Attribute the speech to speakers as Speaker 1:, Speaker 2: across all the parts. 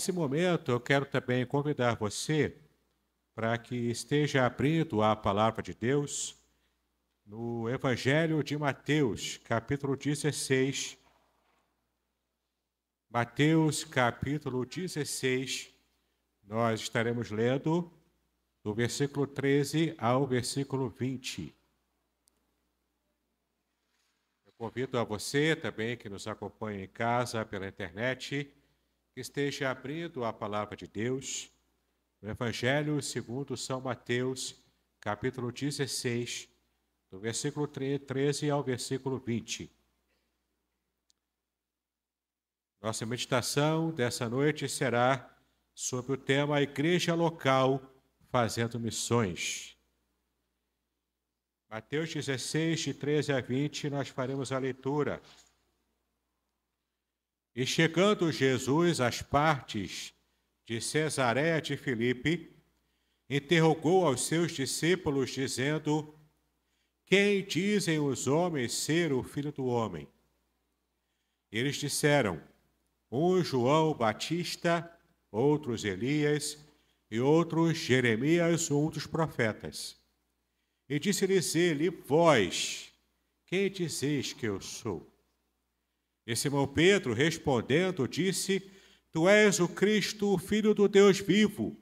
Speaker 1: nesse momento, eu quero também convidar você para que esteja abrindo a palavra de Deus no Evangelho de Mateus, capítulo 16. Mateus, capítulo 16, nós estaremos lendo do versículo 13 ao versículo 20. Eu convido a você também que nos acompanha em casa pela internet que esteja abrindo a palavra de Deus no Evangelho segundo São Mateus, capítulo 16, do versículo 13 ao versículo 20. Nossa meditação dessa noite será sobre o tema A Igreja Local Fazendo Missões. Mateus 16, de 13 a 20, nós faremos a leitura. E chegando Jesus às partes de Cesareia de Filipe, interrogou aos seus discípulos, dizendo: Quem dizem os homens ser o filho do homem? Eles disseram: Um João Batista, outros Elias e outros Jeremias, um dos profetas. E disse-lhes ele: Vós, quem dizeis que eu sou? E Simão Pedro, respondendo, disse: Tu és o Cristo, o Filho do Deus vivo.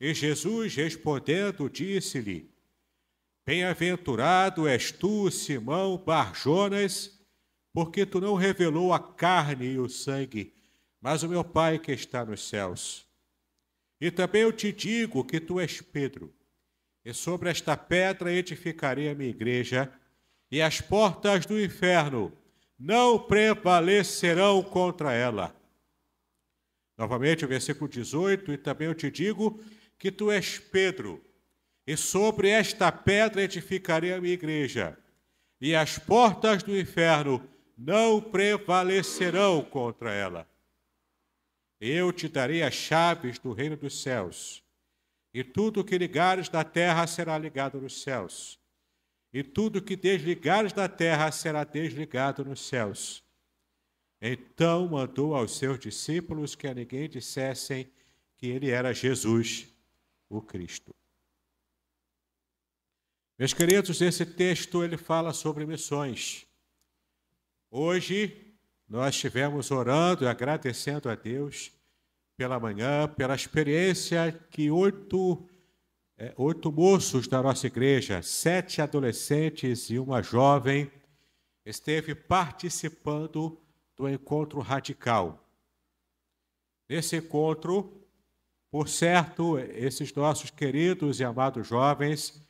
Speaker 1: E Jesus, respondendo, disse-lhe: Bem-aventurado és tu, Simão Barjonas, porque tu não revelou a carne e o sangue, mas o meu Pai que está nos céus. E também eu te digo que tu és Pedro, e sobre esta pedra edificarei a minha igreja, e as portas do inferno não prevalecerão contra ela. Novamente, o versículo 18: E também eu te digo que tu és Pedro, e sobre esta pedra edificarei a minha igreja, e as portas do inferno não prevalecerão contra ela. Eu te darei as chaves do reino dos céus, e tudo o que ligares na terra será ligado nos céus, e tudo que desligares da terra será desligado nos céus. Então mandou aos seus discípulos que a ninguém dissessem que ele era Jesus, o Cristo. Meus queridos, esse texto ele fala sobre missões. Hoje nós estivemos orando e agradecendo a Deus pela manhã, pela experiência que oito é, oito moços da nossa igreja, sete adolescentes e uma jovem, esteve participando do encontro radical. Nesse encontro, por certo, esses nossos queridos e amados jovens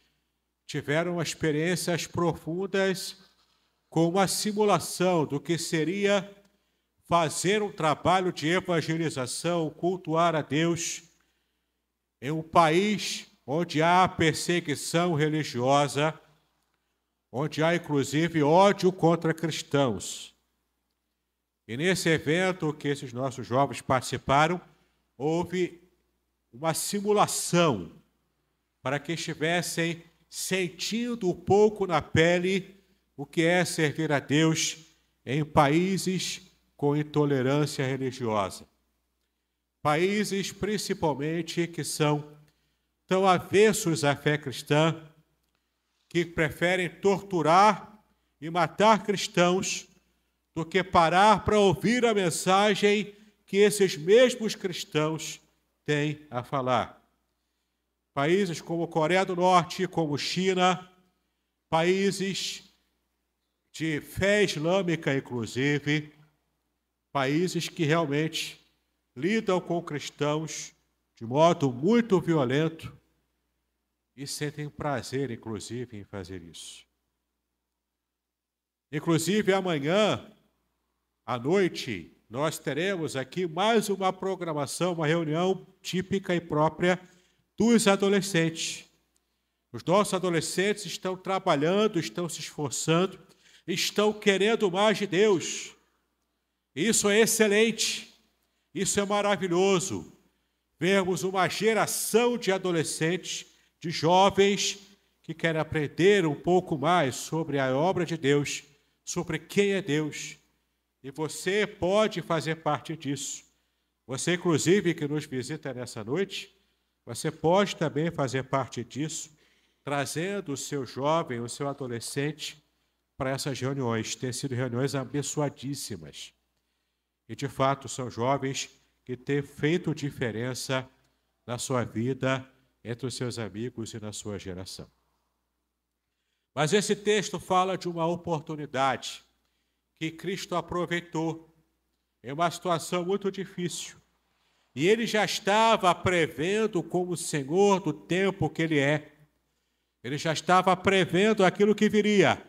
Speaker 1: tiveram experiências profundas com uma simulação do que seria fazer um trabalho de evangelização, cultuar a Deus em um país onde há perseguição religiosa, onde há inclusive ódio contra cristãos. E nesse evento que esses nossos jovens participaram, houve uma simulação para que estivessem sentindo um pouco na pele o que é servir a Deus em países com intolerância religiosa. Países principalmente que são Tão avessos à fé cristã, que preferem torturar e matar cristãos do que parar para ouvir a mensagem que esses mesmos cristãos têm a falar. Países como Coreia do Norte, como China, países de fé islâmica, inclusive, países que realmente lidam com cristãos de modo muito violento e sentem prazer, inclusive, em fazer isso. Inclusive, amanhã, à noite, nós teremos aqui mais uma programação, uma reunião típica e própria dos adolescentes. Os nossos adolescentes estão trabalhando, estão se esforçando, estão querendo mais de Deus. Isso é excelente, isso é maravilhoso. Vemos uma geração de adolescentes de jovens que querem aprender um pouco mais sobre a obra de Deus, sobre quem é Deus. E você pode fazer parte disso. Você, inclusive, que nos visita nessa noite, você pode também fazer parte disso, trazendo o seu jovem, o seu adolescente para essas reuniões. Tem sido reuniões abençoadíssimas. E, de fato, são jovens que têm feito diferença na sua vida entre os seus amigos e na sua geração. Mas esse texto fala de uma oportunidade que Cristo aproveitou em uma situação muito difícil. E ele já estava prevendo como Senhor do tempo que ele é. Ele já estava prevendo aquilo que viria.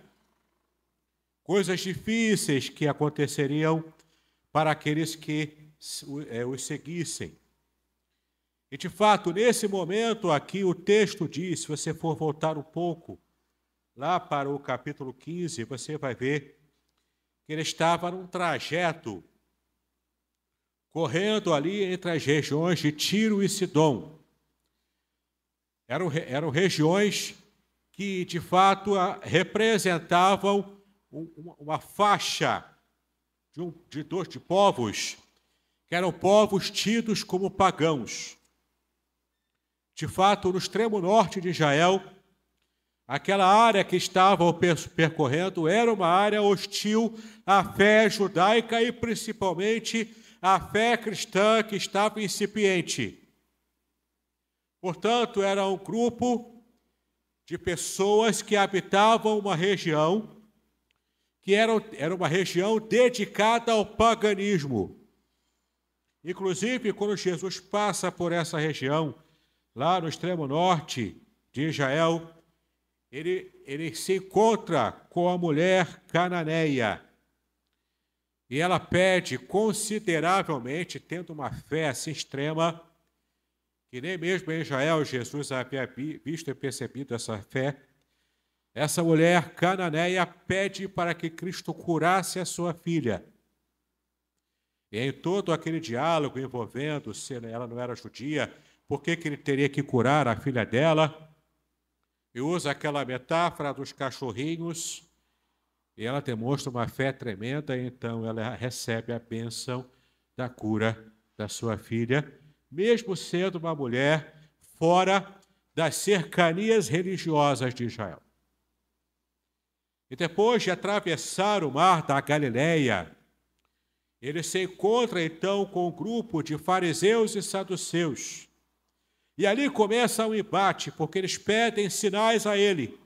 Speaker 1: Coisas difíceis que aconteceriam para aqueles que é, os seguissem e de fato, nesse momento aqui, o texto diz: se você for voltar um pouco lá para o capítulo 15, você vai ver que ele estava num trajeto, correndo ali entre as regiões de Tiro e Sidom. Eram, eram regiões que, de fato, representavam uma faixa de, um, de dois de povos que eram povos tidos como pagãos. De fato, no extremo norte de Israel, aquela área que estavam percorrendo era uma área hostil à fé judaica e principalmente à fé cristã que estava incipiente. Portanto, era um grupo de pessoas que habitavam uma região que era, era uma região dedicada ao paganismo. Inclusive, quando Jesus passa por essa região, lá no extremo norte de Israel, ele, ele se encontra com a mulher cananeia. E ela pede consideravelmente, tendo uma fé assim extrema, que nem mesmo em Israel Jesus havia visto e percebido essa fé. Essa mulher cananeia pede para que Cristo curasse a sua filha. E em todo aquele diálogo envolvendo se ela não era judia, por que, que ele teria que curar a filha dela? E usa aquela metáfora dos cachorrinhos, e ela demonstra uma fé tremenda, então ela recebe a bênção da cura da sua filha, mesmo sendo uma mulher fora das cercanias religiosas de Israel. E depois de atravessar o mar da Galileia, ele se encontra então com um grupo de fariseus e saduceus e ali começa um embate, porque eles pedem sinais a ele.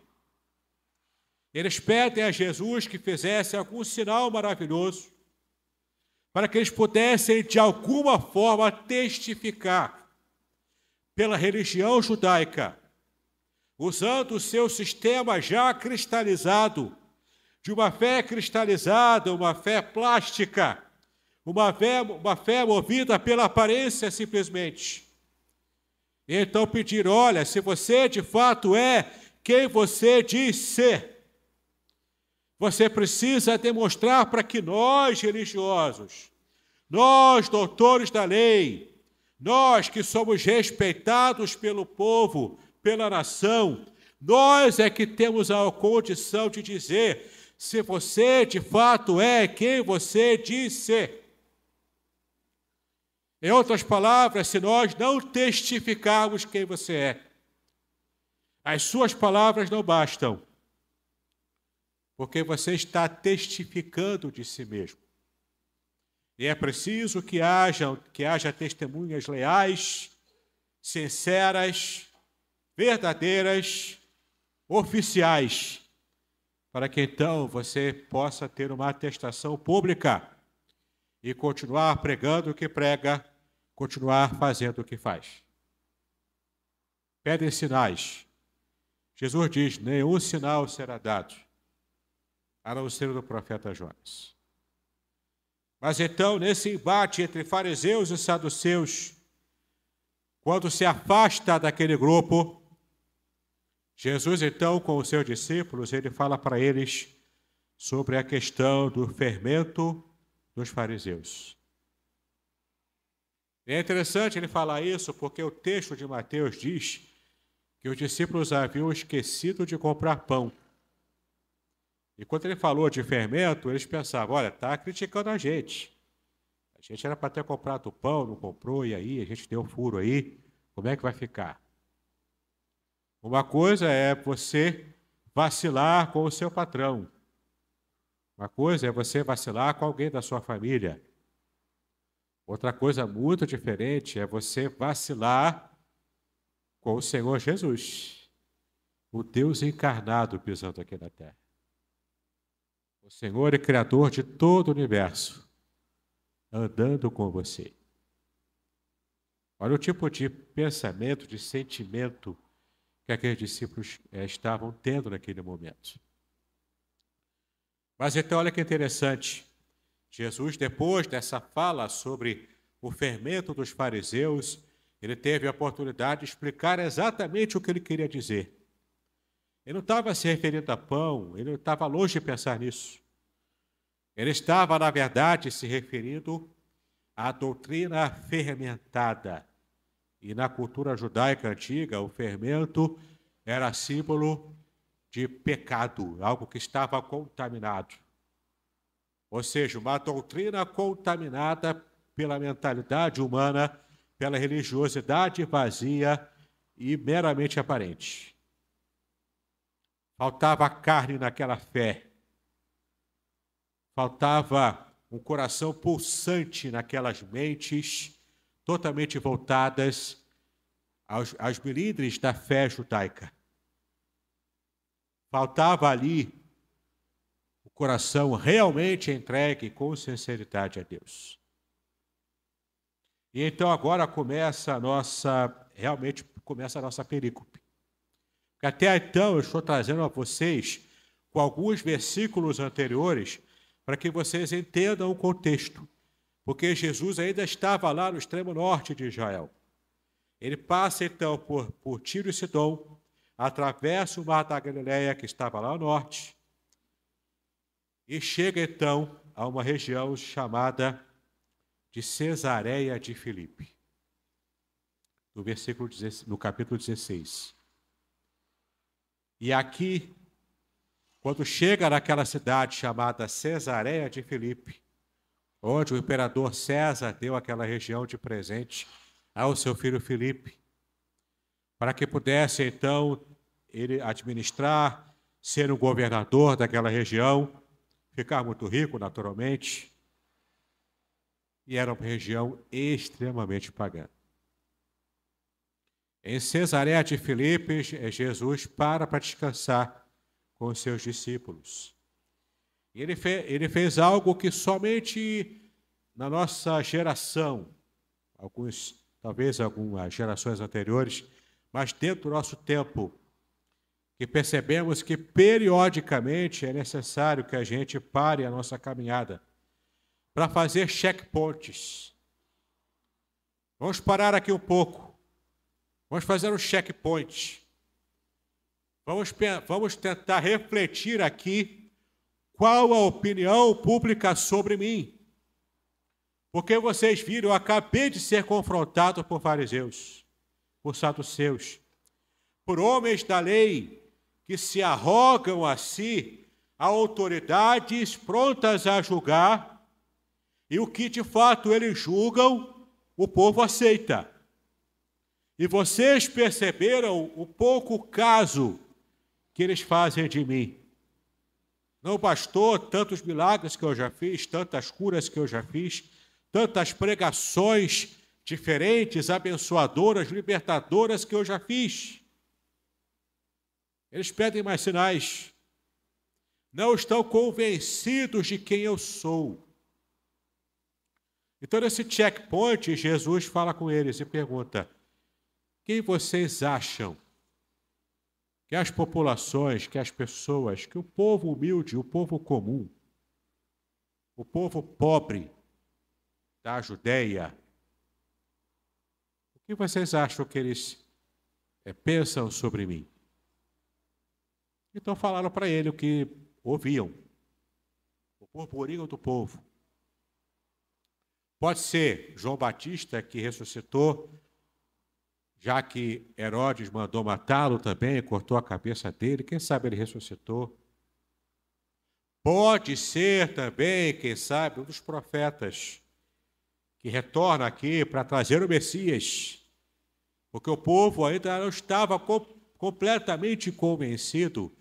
Speaker 1: Eles pedem a Jesus que fizesse algum sinal maravilhoso, para que eles pudessem, de alguma forma, testificar pela religião judaica, usando o seu sistema já cristalizado, de uma fé cristalizada, uma fé plástica, uma fé, uma fé movida pela aparência simplesmente então pedir: olha, se você de fato é quem você diz ser, você precisa demonstrar para que nós, religiosos, nós, doutores da lei, nós que somos respeitados pelo povo, pela nação, nós é que temos a condição de dizer se você de fato é quem você diz ser. Em outras palavras, se nós não testificarmos quem você é, as suas palavras não bastam, porque você está testificando de si mesmo. E é preciso que haja, que haja testemunhas leais, sinceras, verdadeiras, oficiais, para que então você possa ter uma atestação pública e continuar pregando o que prega continuar fazendo o que faz. Pedem sinais. Jesus diz: nenhum sinal será dado, a não ser do profeta Jonas. Mas então, nesse embate entre fariseus e saduceus, quando se afasta daquele grupo, Jesus, então, com os seus discípulos, ele fala para eles sobre a questão do fermento dos fariseus. É interessante ele falar isso porque o texto de Mateus diz que os discípulos haviam esquecido de comprar pão. E quando ele falou de fermento, eles pensavam: olha, está criticando a gente. A gente era para ter comprado pão, não comprou, e aí a gente deu furo aí. Como é que vai ficar? Uma coisa é você vacilar com o seu patrão. Uma coisa é você vacilar com alguém da sua família. Outra coisa muito diferente é você vacilar com o Senhor Jesus, o Deus encarnado pisando aqui na terra. O Senhor é criador de todo o universo, andando com você. Olha o tipo de pensamento, de sentimento que aqueles discípulos é, estavam tendo naquele momento. Mas então, olha que interessante. Jesus, depois dessa fala sobre o fermento dos fariseus, ele teve a oportunidade de explicar exatamente o que ele queria dizer. Ele não estava se referindo a pão, ele não estava longe de pensar nisso. Ele estava, na verdade, se referindo à doutrina fermentada. E na cultura judaica antiga, o fermento era símbolo de pecado, algo que estava contaminado. Ou seja, uma doutrina contaminada pela mentalidade humana, pela religiosidade vazia e meramente aparente. Faltava carne naquela fé. Faltava um coração pulsante naquelas mentes totalmente voltadas aos, aos da fé judaica. Faltava ali coração realmente entregue com sinceridade a Deus. E então agora começa a nossa, realmente começa a nossa perícope. Até então eu estou trazendo a vocês com alguns versículos anteriores para que vocês entendam o contexto, porque Jesus ainda estava lá no extremo norte de Israel. Ele passa então por, por Tiro e Sidom, atravessa o mar da Galileia que estava lá ao norte, e chega então a uma região chamada de Cesareia de Filipe. No, versículo, no capítulo 16. E aqui, quando chega naquela cidade chamada Cesareia de Filipe, onde o imperador César deu aquela região de presente ao seu filho Filipe, para que pudesse então ele administrar, ser o governador daquela região, ficar muito rico, naturalmente, e era uma região extremamente pagã. Em Cesareia de Filipes, é Jesus para para descansar com os seus discípulos. E ele, fe ele fez algo que somente na nossa geração, alguns, talvez algumas gerações anteriores, mas dentro do nosso tempo, e percebemos que periodicamente é necessário que a gente pare a nossa caminhada para fazer checkpoints. Vamos parar aqui um pouco. Vamos fazer um checkpoint. Vamos, vamos tentar refletir aqui qual a opinião pública sobre mim. Porque vocês viram, eu acabei de ser confrontado por fariseus, por saduceus, por homens da lei que se arrogam a si autoridades prontas a julgar, e o que de fato eles julgam, o povo aceita. E vocês perceberam o pouco caso que eles fazem de mim. Não bastou tantos milagres que eu já fiz, tantas curas que eu já fiz, tantas pregações diferentes, abençoadoras, libertadoras que eu já fiz. Eles pedem mais sinais. Não estão convencidos de quem eu sou. Então, nesse checkpoint, Jesus fala com eles e pergunta: quem vocês acham que as populações, que as pessoas, que o povo humilde, o povo comum, o povo pobre da Judéia, o que vocês acham que eles eh, pensam sobre mim? Então falaram para ele o que ouviam. O purpurinho do povo. Pode ser João Batista que ressuscitou, já que Herodes mandou matá-lo também, cortou a cabeça dele, quem sabe ele ressuscitou. Pode ser também, quem sabe, um dos profetas que retorna aqui para trazer o Messias, porque o povo ainda não estava completamente convencido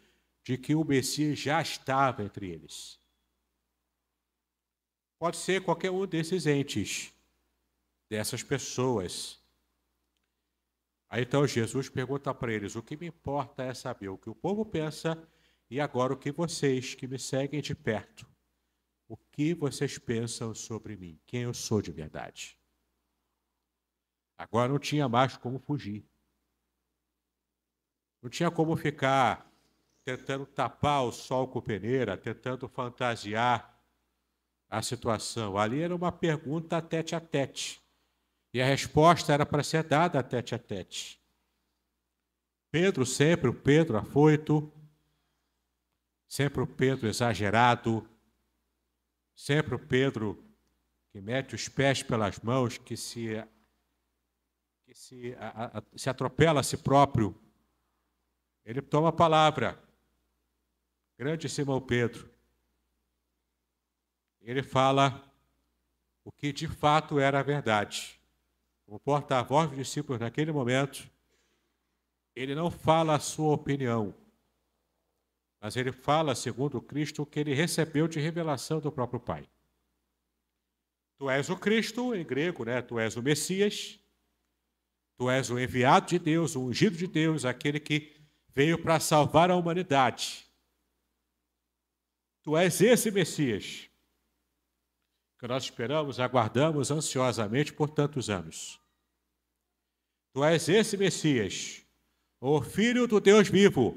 Speaker 1: de que o Messias já estava entre eles. Pode ser qualquer um desses entes, dessas pessoas. Aí então Jesus pergunta para eles: O que me importa é saber o que o povo pensa e agora o que vocês que me seguem de perto, o que vocês pensam sobre mim, quem eu sou de verdade. Agora não tinha mais como fugir. Não tinha como ficar tentando tapar o sol com peneira, tentando fantasiar a situação. Ali era uma pergunta tete a tete. E a resposta era para ser dada tete a tete. Pedro, sempre o Pedro afoito, sempre o Pedro exagerado, sempre o Pedro que mete os pés pelas mãos, que se, que se, a, a, se atropela a si próprio. Ele toma a palavra grande Simão Pedro, ele fala o que de fato era a verdade. Como porta-voz dos discípulos naquele momento, ele não fala a sua opinião, mas ele fala, segundo Cristo, o que ele recebeu de revelação do próprio Pai. Tu és o Cristo, em grego, né? Tu és o Messias, tu és o enviado de Deus, o ungido de Deus, aquele que veio para salvar a humanidade. Tu és esse Messias que nós esperamos, aguardamos ansiosamente por tantos anos. Tu és esse Messias, o Filho do Deus vivo.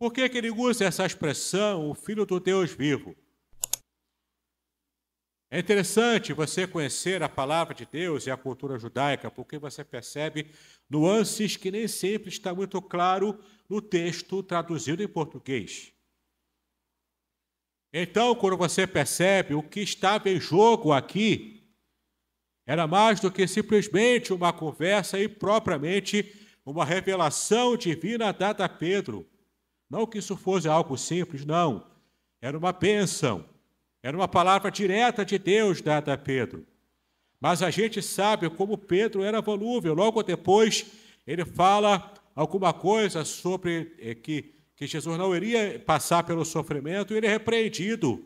Speaker 1: Por que, que ele usa essa expressão, o Filho do Deus vivo? É interessante você conhecer a palavra de Deus e a cultura judaica, porque você percebe nuances que nem sempre está muito claro no texto traduzido em português. Então, quando você percebe o que estava em jogo aqui, era mais do que simplesmente uma conversa e propriamente uma revelação divina dada a Pedro. Não que isso fosse algo simples, não. Era uma bênção, era uma palavra direta de Deus dada a Pedro. Mas a gente sabe como Pedro era volúvel. Logo depois, ele fala alguma coisa sobre é, que que Jesus não iria passar pelo sofrimento, ele é repreendido.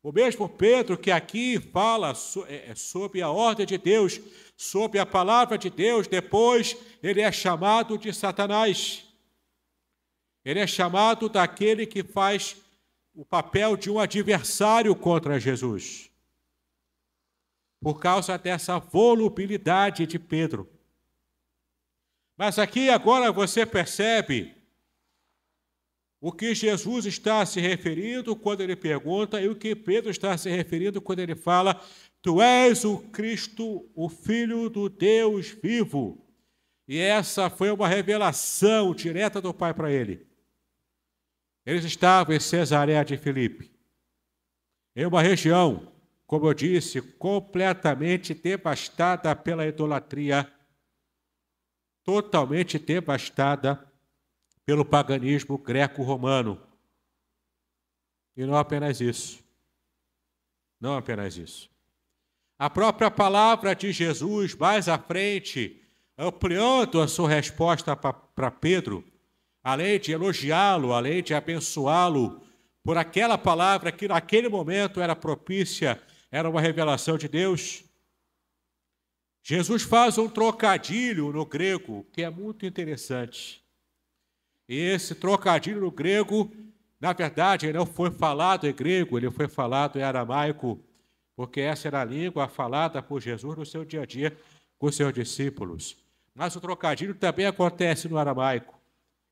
Speaker 1: O mesmo Pedro que aqui fala é, é sobre a ordem de Deus, sobre a palavra de Deus, depois ele é chamado de Satanás. Ele é chamado daquele que faz o papel de um adversário contra Jesus, por causa dessa volubilidade de Pedro. Mas aqui agora você percebe o que Jesus está se referindo quando ele pergunta e o que Pedro está se referindo quando ele fala: Tu és o Cristo, o Filho do Deus vivo. E essa foi uma revelação direta do Pai para ele. Eles estavam em Cesareia de Filipe, em uma região, como eu disse, completamente devastada pela idolatria, totalmente devastada pelo paganismo greco-romano. E não apenas isso. Não apenas isso. A própria palavra de Jesus, mais à frente, ampliando a sua resposta para Pedro, além de elogiá-lo, além de abençoá-lo, por aquela palavra que naquele momento era propícia, era uma revelação de Deus. Jesus faz um trocadilho no grego que é muito interessante. E esse trocadilho no grego, na verdade, ele não foi falado em grego, ele foi falado em aramaico, porque essa era a língua falada por Jesus no seu dia a dia com seus discípulos. Mas o trocadilho também acontece no aramaico,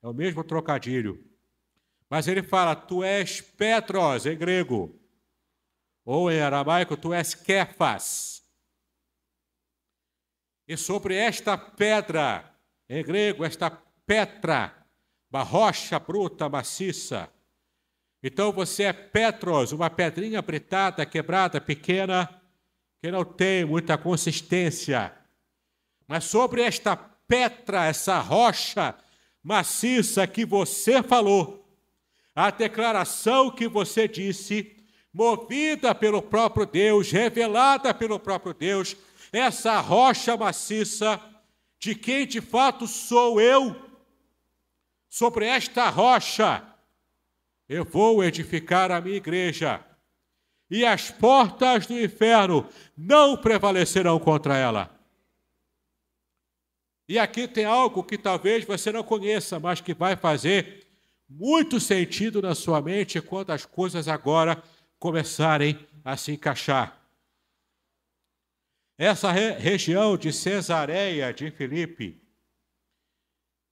Speaker 1: é o mesmo trocadilho. Mas ele fala, tu és Petros, em grego, ou em aramaico, tu és Kefas. E sobre esta pedra, em grego, esta petra, barrocha bruta, maciça. Então você é Petros, uma pedrinha apretada, quebrada, pequena, que não tem muita consistência. Mas sobre esta petra, essa rocha maciça que você falou, a declaração que você disse, movida pelo próprio Deus, revelada pelo próprio Deus, essa rocha maciça de quem de fato sou eu, Sobre esta rocha eu vou edificar a minha igreja, e as portas do inferno não prevalecerão contra ela. E aqui tem algo que talvez você não conheça, mas que vai fazer muito sentido na sua mente quando as coisas agora começarem a se encaixar. Essa re região de Cesareia de Filipe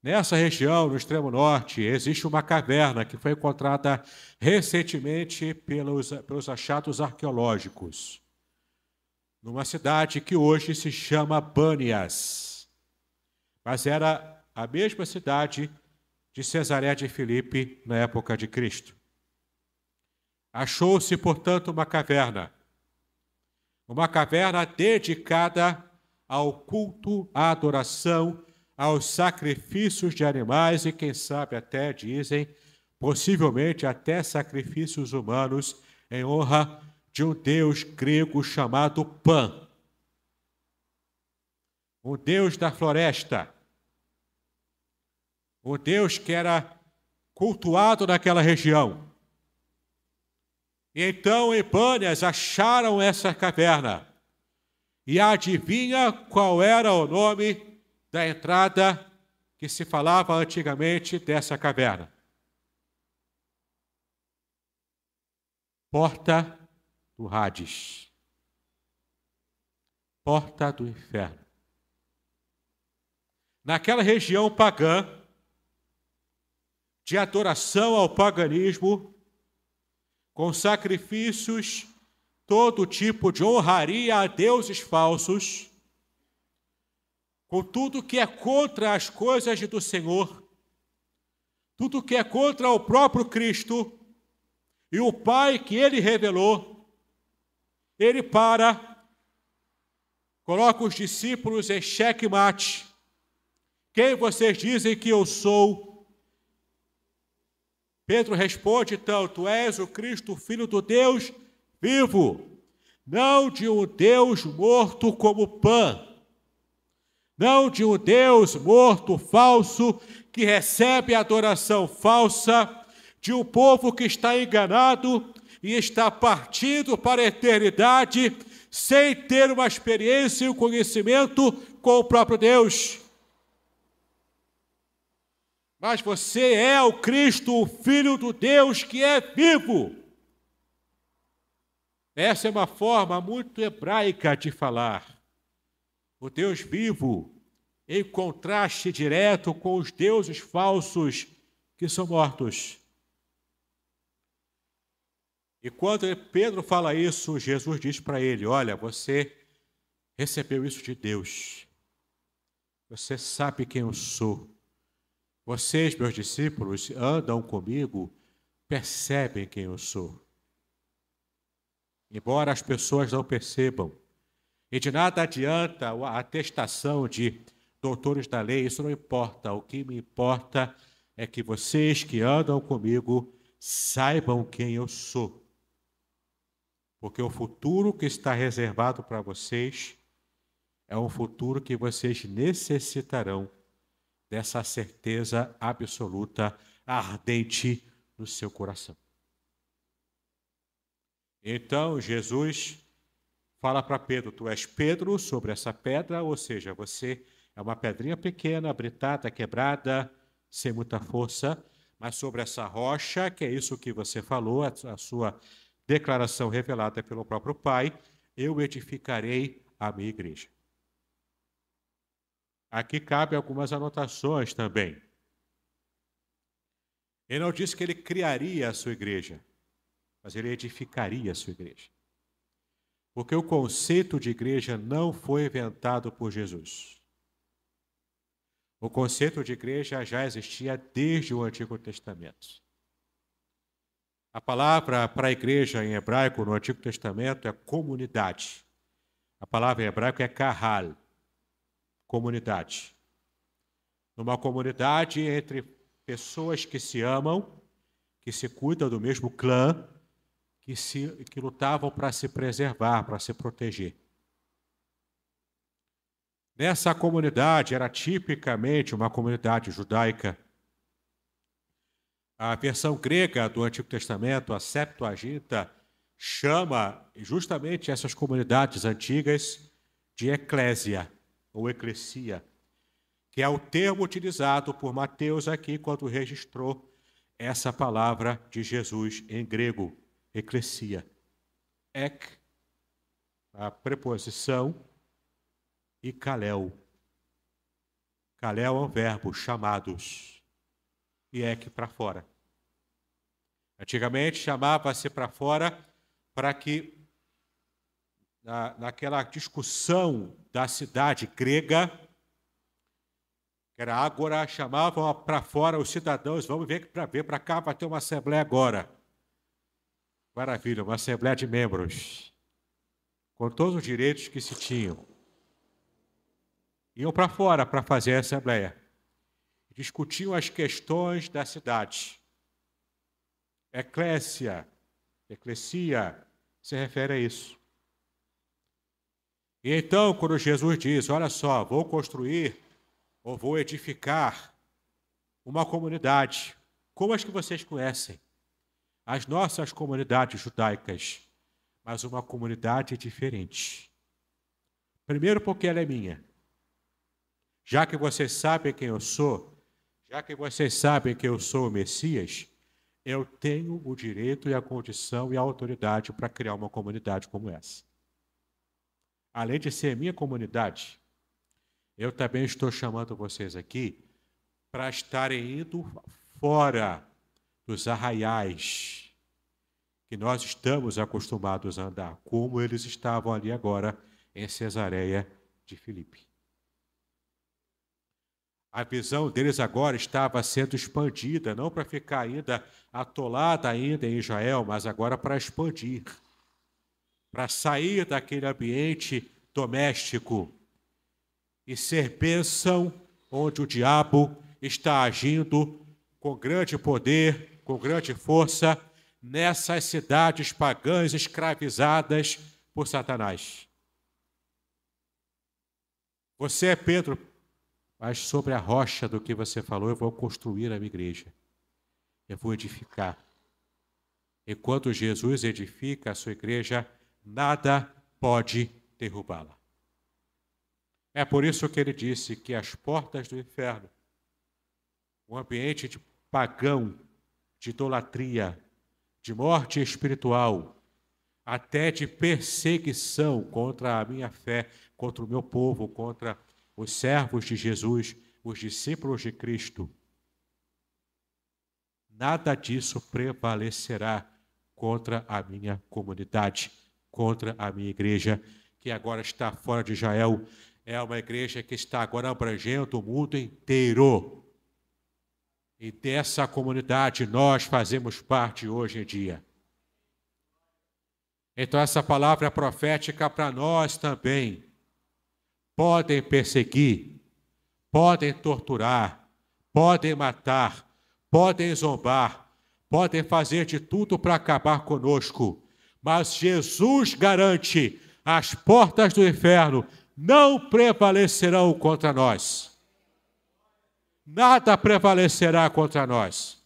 Speaker 1: Nessa região, no extremo norte, existe uma caverna que foi encontrada recentemente pelos, pelos achados arqueológicos, numa cidade que hoje se chama Banias, mas era a mesma cidade de Cesaré de Filipe na época de Cristo. Achou-se, portanto, uma caverna, uma caverna dedicada ao culto, à adoração aos sacrifícios de animais e, quem sabe, até dizem, possivelmente até sacrifícios humanos, em honra de um deus grego chamado Pan, um deus da floresta, um deus que era cultuado naquela região. E então Ibâneas acharam essa caverna. E adivinha qual era o nome da entrada que se falava antigamente dessa caverna. Porta do Hades. Porta do inferno. Naquela região pagã, de adoração ao paganismo, com sacrifícios, todo tipo de honraria a deuses falsos, com tudo que é contra as coisas do Senhor, tudo que é contra o próprio Cristo e o Pai que ele revelou, ele para, coloca os discípulos em xeque-mate. Quem vocês dizem que eu sou? Pedro responde então: Tu és o Cristo, filho do Deus vivo, não de um Deus morto como pão não de um Deus morto, falso, que recebe adoração falsa, de um povo que está enganado e está partindo para a eternidade sem ter uma experiência e um conhecimento com o próprio Deus. Mas você é o Cristo, o Filho do Deus que é vivo. Essa é uma forma muito hebraica de falar o Deus vivo, em contraste direto com os deuses falsos que são mortos. E quando Pedro fala isso, Jesus diz para ele: Olha, você recebeu isso de Deus. Você sabe quem eu sou. Vocês, meus discípulos, andam comigo, percebem quem eu sou. Embora as pessoas não percebam, e de nada adianta a atestação de doutores da lei, isso não importa. O que me importa é que vocês que andam comigo saibam quem eu sou. Porque o futuro que está reservado para vocês é um futuro que vocês necessitarão dessa certeza absoluta, ardente no seu coração. Então, Jesus fala para Pedro: Tu és Pedro sobre essa pedra, ou seja, você é uma pedrinha pequena, abritada, quebrada, sem muita força, mas sobre essa rocha, que é isso que você falou, a sua declaração revelada pelo próprio Pai, eu edificarei a minha igreja. Aqui cabe algumas anotações também. Ele não disse que ele criaria a sua igreja, mas ele edificaria a sua igreja. Porque o conceito de igreja não foi inventado por Jesus. O conceito de igreja já existia desde o Antigo Testamento. A palavra para igreja em hebraico no Antigo Testamento é comunidade. A palavra em hebraico é kahal, comunidade. Numa comunidade entre pessoas que se amam, que se cuidam do mesmo clã, que, se, que lutavam para se preservar, para se proteger. Nessa comunidade, era tipicamente uma comunidade judaica. A versão grega do Antigo Testamento, a Septuaginta, chama justamente essas comunidades antigas de eclésia ou eclesia, que é o termo utilizado por Mateus aqui quando registrou essa palavra de Jesus em grego eclesia. Ek, a preposição, e kalel. Kalel é o verbo, chamados. E ek para fora. Antigamente chamava-se para fora para que na, naquela discussão da cidade grega, que era agora, chamavam para fora os cidadãos, vamos ver para ver para cá, vai ter uma assembleia agora. Maravilha, uma Assembleia de Membros, com todos os direitos que se tinham. Iam para fora para fazer a Assembleia. Discutiam as questões da cidade. Eclésia, eclesia, se refere a isso. E então, quando Jesus diz: Olha só, vou construir ou vou edificar uma comunidade, como as que vocês conhecem, as nossas comunidades judaicas, mas uma comunidade diferente. Primeiro, porque ela é minha. Já que vocês sabem quem eu sou, já que vocês sabem que eu sou o Messias, eu tenho o direito e a condição e a autoridade para criar uma comunidade como essa. Além de ser minha comunidade, eu também estou chamando vocês aqui para estarem indo fora dos arraiais que nós estamos acostumados a andar, como eles estavam ali agora em Cesareia de Filipe. A visão deles agora estava sendo expandida, não para ficar ainda atolada ainda em Israel, mas agora para expandir, para sair daquele ambiente doméstico e ser bênção onde o diabo está agindo com grande poder com grande força nessas cidades pagãs escravizadas por Satanás. Você é Pedro, mas sobre a rocha do que você falou, eu vou construir a minha igreja. Eu vou edificar. Enquanto Jesus edifica a sua igreja, nada pode derrubá-la. É por isso que ele disse que as portas do inferno, o um ambiente de pagão, de idolatria, de morte espiritual, até de perseguição contra a minha fé, contra o meu povo, contra os servos de Jesus, os discípulos de Cristo. Nada disso prevalecerá contra a minha comunidade, contra a minha igreja, que agora está fora de Israel. É uma igreja que está agora abrangendo o mundo inteiro. E dessa comunidade nós fazemos parte hoje em dia. Então, essa palavra profética para nós também. Podem perseguir, podem torturar, podem matar, podem zombar, podem fazer de tudo para acabar conosco. Mas Jesus garante: as portas do inferno não prevalecerão contra nós nada prevalecerá contra nós.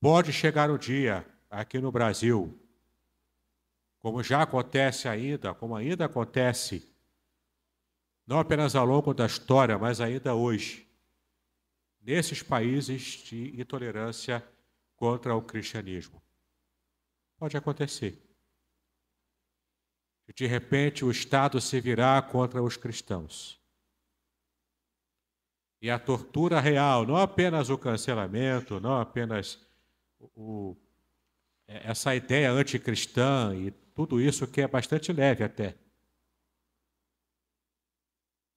Speaker 1: Pode chegar o dia aqui no Brasil, como já acontece ainda, como ainda acontece, não apenas ao longo da história, mas ainda hoje, nesses países de intolerância contra o cristianismo. Pode acontecer. De repente, o Estado se virá contra os cristãos e a tortura real, não apenas o cancelamento, não apenas o, é, essa ideia anticristã e tudo isso que é bastante leve até.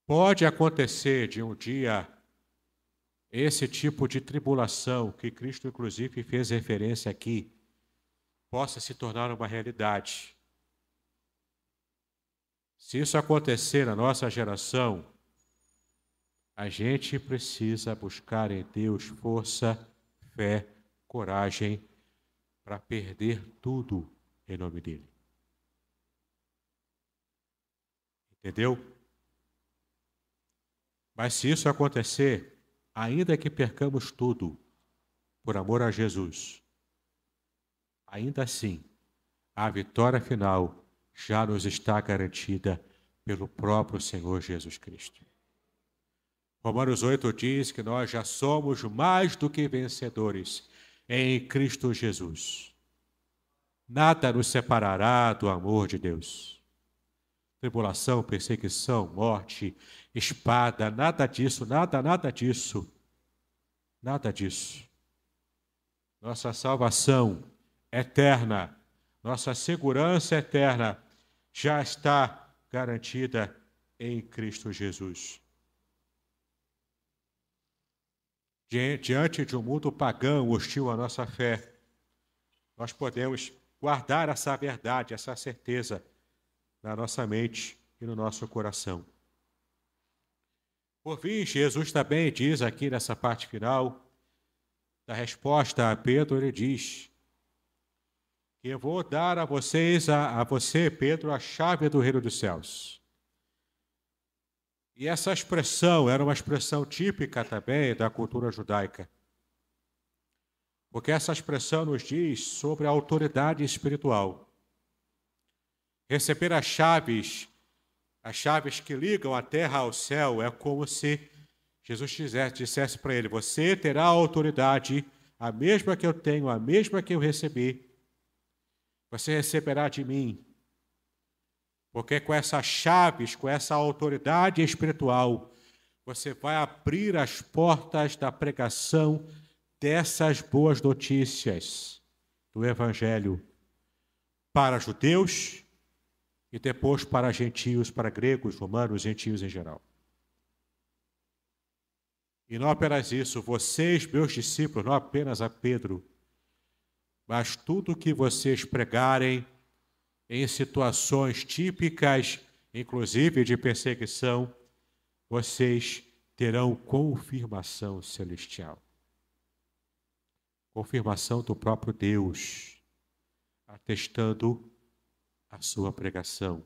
Speaker 1: Pode acontecer de um dia esse tipo de tribulação, que Cristo inclusive fez referência aqui, possa se tornar uma realidade. Se isso acontecer na nossa geração, a gente precisa buscar em Deus força, fé, coragem para perder tudo em nome dele. Entendeu? Mas se isso acontecer, ainda que percamos tudo por amor a Jesus, ainda assim, a vitória final já nos está garantida pelo próprio Senhor Jesus Cristo. Romanos 8 diz que nós já somos mais do que vencedores em Cristo Jesus. Nada nos separará do amor de Deus. Tribulação, perseguição, morte, espada, nada disso, nada, nada disso. Nada disso. Nossa salvação eterna, nossa segurança eterna já está garantida em Cristo Jesus. diante de um mundo pagão hostil à nossa fé, nós podemos guardar essa verdade, essa certeza na nossa mente e no nosso coração. Por fim, Jesus também diz aqui nessa parte final da resposta a Pedro, ele diz: Eu vou dar a vocês, a, a você, Pedro, a chave do reino dos céus. E essa expressão era uma expressão típica também da cultura judaica. Porque essa expressão nos diz sobre a autoridade espiritual. Receber as chaves, as chaves que ligam a terra ao céu, é como se Jesus dissesse, dissesse para ele: Você terá autoridade, a mesma que eu tenho, a mesma que eu recebi. Você receberá de mim. Porque com essas chaves, com essa autoridade espiritual, você vai abrir as portas da pregação dessas boas notícias do Evangelho para judeus e depois para gentios, para gregos, romanos, gentios em geral. E não apenas isso, vocês, meus discípulos, não apenas a Pedro, mas tudo que vocês pregarem em situações típicas, inclusive de perseguição, vocês terão confirmação celestial confirmação do próprio Deus, atestando a sua pregação.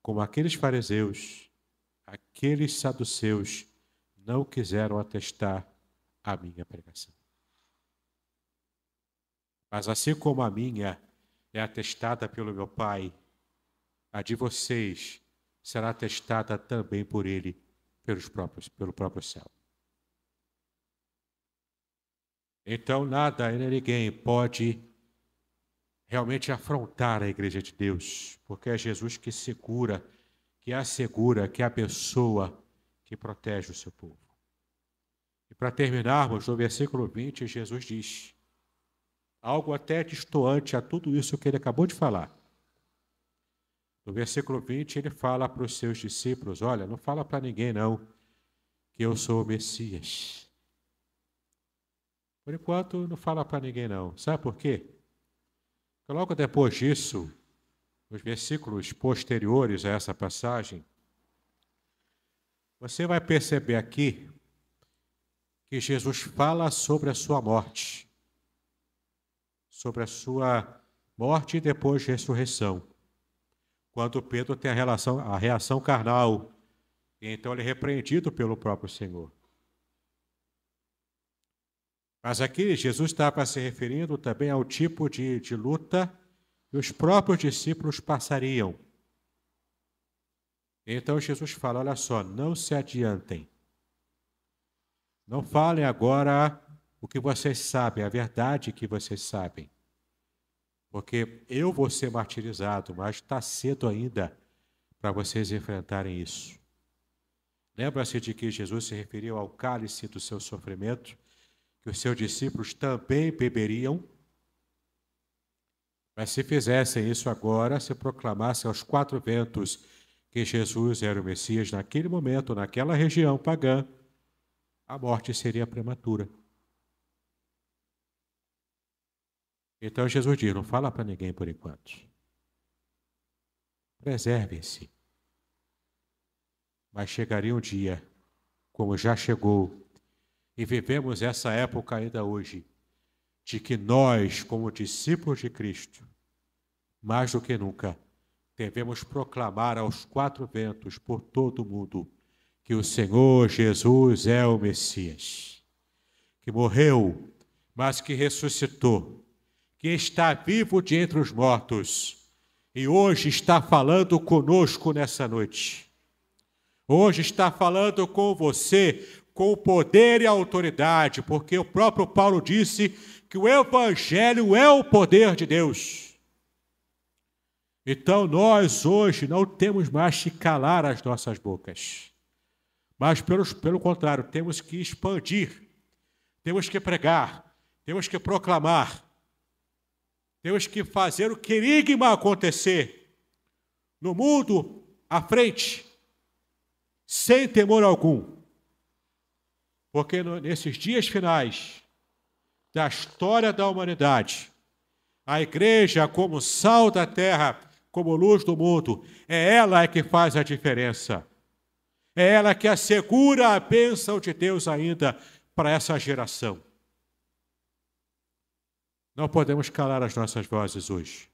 Speaker 1: Como aqueles fariseus, aqueles saduceus não quiseram atestar a minha pregação. Mas assim como a minha, é atestada pelo meu Pai, a de vocês será atestada também por ele, pelos próprios, pelo próprio céu. Então, nada e ninguém pode realmente afrontar a igreja de Deus, porque é Jesus que segura, que assegura, que abençoa, que protege o seu povo. E para terminarmos, no versículo 20, Jesus diz: algo até destoante a tudo isso que ele acabou de falar. No versículo 20, ele fala para os seus discípulos: Olha, não fala para ninguém, não, que eu sou o Messias. Por enquanto, não fala para ninguém, não. Sabe por quê? Porque logo depois disso, nos versículos posteriores a essa passagem, você vai perceber aqui que Jesus fala sobre a sua morte sobre a sua morte e depois ressurreição. Quando Pedro tem a, relação, a reação carnal, e então ele é repreendido pelo próprio Senhor. Mas aqui Jesus estava se referindo também ao tipo de, de luta que os próprios discípulos passariam. Então Jesus fala: olha só, não se adiantem. Não falem agora o que vocês sabem, a verdade que vocês sabem. Porque eu vou ser martirizado, mas está cedo ainda para vocês enfrentarem isso. Lembra-se de que Jesus se referiu ao cálice do seu sofrimento, que os seus discípulos também beberiam. Mas se fizessem isso agora, se proclamassem aos quatro ventos que Jesus era o Messias naquele momento, naquela região pagã, a morte seria prematura. Então Jesus diz: não fala para ninguém por enquanto. Preservem-se. Mas chegaria um dia, como já chegou, e vivemos essa época ainda hoje, de que nós, como discípulos de Cristo, mais do que nunca, devemos proclamar aos quatro ventos, por todo o mundo, que o Senhor Jesus é o Messias, que morreu, mas que ressuscitou que está vivo de entre os mortos e hoje está falando conosco nessa noite. Hoje está falando com você com poder e autoridade, porque o próprio Paulo disse que o Evangelho é o poder de Deus. Então nós hoje não temos mais que calar as nossas bocas, mas pelo, pelo contrário, temos que expandir, temos que pregar, temos que proclamar, temos que fazer o querigma acontecer no mundo à frente, sem temor algum. Porque nesses dias finais da história da humanidade, a igreja, como sal da terra, como luz do mundo, é ela que faz a diferença. É ela que assegura a bênção de Deus ainda para essa geração. Não podemos calar as nossas vozes hoje,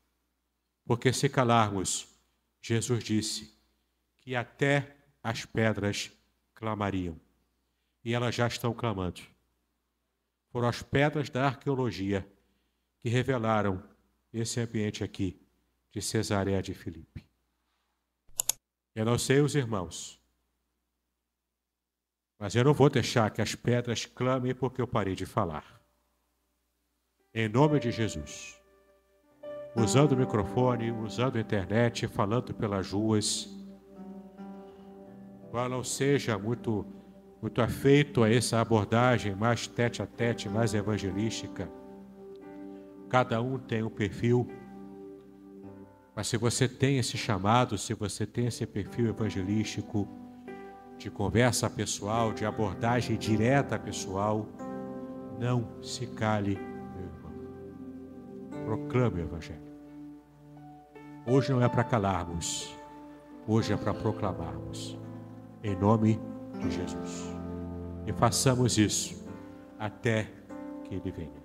Speaker 1: porque se calarmos, Jesus disse que até as pedras clamariam, e elas já estão clamando. Foram as pedras da arqueologia que revelaram esse ambiente aqui de Cesareia de Filipe. Eu não sei os irmãos, mas eu não vou deixar que as pedras clamem porque eu parei de falar. Em nome de Jesus. Usando o microfone, usando a internet, falando pelas ruas. Qual não seja muito, muito afeito a essa abordagem mais tete a tete, mais evangelística. Cada um tem um perfil. Mas se você tem esse chamado, se você tem esse perfil evangelístico, de conversa pessoal, de abordagem direta pessoal, não se cale Proclame o Evangelho. Hoje não é para calarmos, hoje é para proclamarmos, em nome de Jesus. E façamos isso até que Ele venha.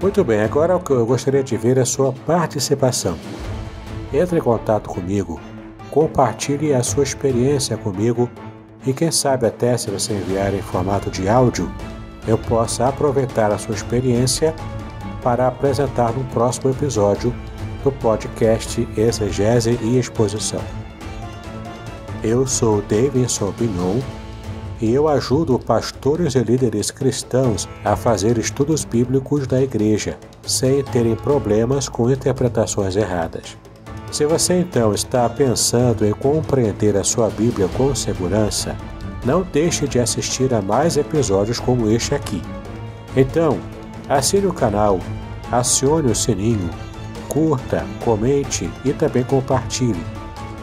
Speaker 1: Muito bem, agora o que eu gostaria de ver é a sua participação. Entre em contato comigo, compartilhe a sua experiência comigo e quem sabe até se você enviar em formato de áudio, eu possa aproveitar a sua experiência para apresentar no próximo episódio do podcast Exegese e Exposição. Eu sou Davidson Bignon e eu ajudo pastores e líderes cristãos a fazer estudos bíblicos da igreja, sem terem problemas com interpretações erradas. Se você então está pensando em compreender a sua Bíblia com segurança, não deixe de assistir a mais episódios como este aqui. Então, assine o canal, acione o sininho, curta, comente e também compartilhe.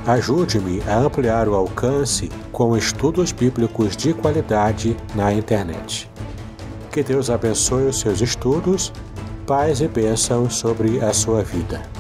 Speaker 1: Ajude-me a ampliar o alcance com estudos bíblicos de qualidade na internet. Que Deus abençoe os seus estudos, paz e bênçãos sobre a sua vida.